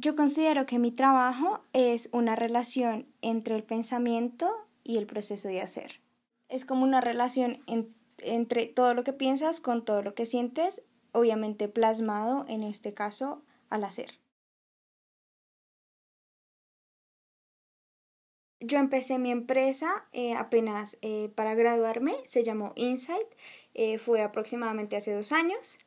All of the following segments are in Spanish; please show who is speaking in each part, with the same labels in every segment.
Speaker 1: Yo considero que mi trabajo es una relación entre el pensamiento y el proceso de hacer. Es como una relación entre todo lo que piensas con todo lo que sientes, obviamente plasmado en este caso al
Speaker 2: hacer. Yo
Speaker 1: empecé mi empresa eh, apenas eh, para graduarme, se llamó Insight, eh, fue aproximadamente hace dos años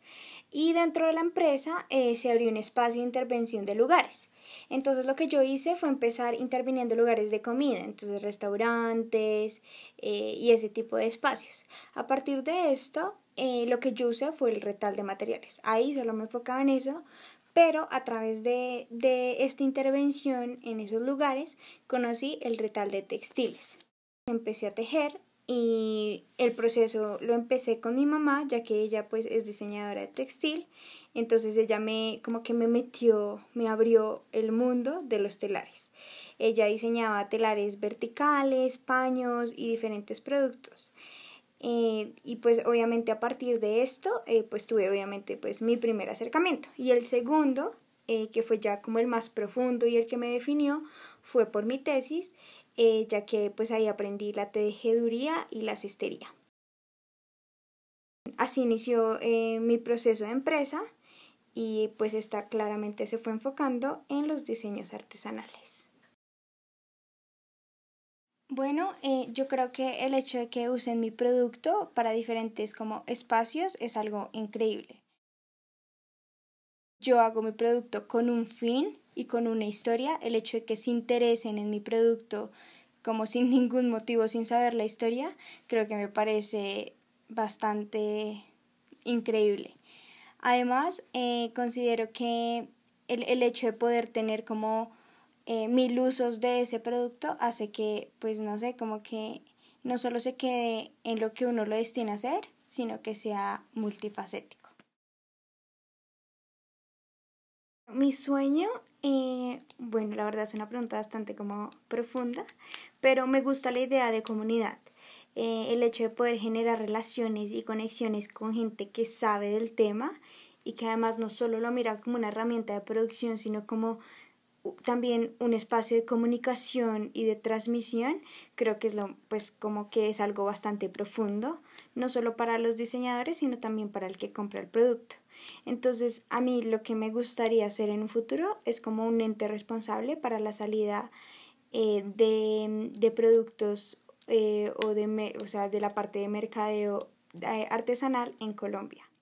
Speaker 1: y dentro de la empresa se abrió un espacio de intervención de lugares. Entonces lo que yo hice fue empezar interviniendo lugares de comida, entonces restaurantes y ese tipo de espacios. A partir de esto, lo que yo usé fue el retal de materiales. Ahí solo me enfocaba en eso, pero a través de, esta intervención en esos lugares conocí el retal de textiles. Empecé a tejer y el proceso lo empecé con mi mamá, ya que ella pues es diseñadora de textil, entonces ella me como que me metió, me abrió el mundo de los telares. Ella diseñaba telares verticales, paños y diferentes productos. Eh, y pues obviamente a partir de esto, eh, pues tuve obviamente pues mi primer acercamiento. Y el segundo, eh, que fue ya como el más profundo y el que me definió, fue por mi tesis, ya que pues ahí aprendí la tejeduría y la cestería. Así inició mi proceso de empresa y pues esta claramente se fue enfocando en los diseños artesanales. Bueno, eh, yo creo que el hecho de que usen mi producto para diferentes como espacios es algo increíble. Yo hago mi producto con un fin y con una historia. El hecho de que se interesen en mi producto como sin ningún motivo, sin saber la historia, creo que me parece bastante increíble. Además, eh, considero que el hecho de poder tener como eh, mil usos de ese producto hace que, pues no sé, como que no solo se quede en lo que uno lo destina a hacer, sino que sea multifacético. Mi sueño, eh, bueno, la verdad es una pregunta bastante como profunda, pero me gusta la idea de comunidad. Eh, el hecho de poder generar relaciones y conexiones con gente que sabe del tema y que además no solo lo mira como una herramienta de producción, sino como también un espacio de comunicación y de transmisión, creo que es lo, pues como que es algo bastante profundo, no solo para los diseñadores, sino también para el que compra el producto. Entonces, a mí lo que me gustaría hacer en un futuro es como un ente responsable para la salida eh, de, productos eh, o, de, o sea, de la parte de mercadeo eh,
Speaker 2: artesanal en Colombia.